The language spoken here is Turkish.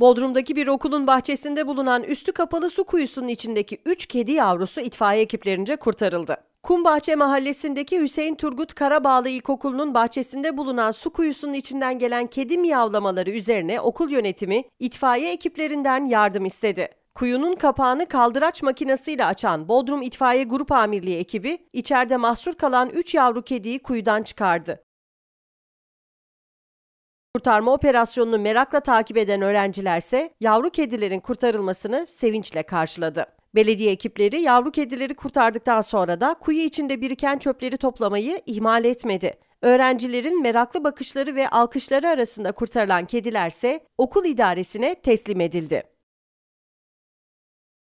Bodrum'daki bir okulun bahçesinde bulunan üstü kapalı su kuyusunun içindeki 3 kedi yavrusu itfaiye ekiplerince kurtarıldı. Kumbahçe mahallesindeki Hüseyin Turgut Karabağlı İlkokulu'nun bahçesinde bulunan su kuyusunun içinden gelen kedi miyavlamaları üzerine okul yönetimi itfaiye ekiplerinden yardım istedi. Kuyunun kapağını kaldıraç makinesiyle açan Bodrum İtfaiye Grup Amirliği ekibi içeride mahsur kalan 3 yavru kediyi kuyudan çıkardı. Kurtarma operasyonunu merakla takip eden öğrencilerse yavru kedilerin kurtarılmasını sevinçle karşıladı. Belediye ekipleri yavru kedileri kurtardıktan sonra da kuyu içinde biriken çöpleri toplamayı ihmal etmedi. Öğrencilerin meraklı bakışları ve alkışları arasında kurtarılan kedilerse okul idaresine teslim edildi.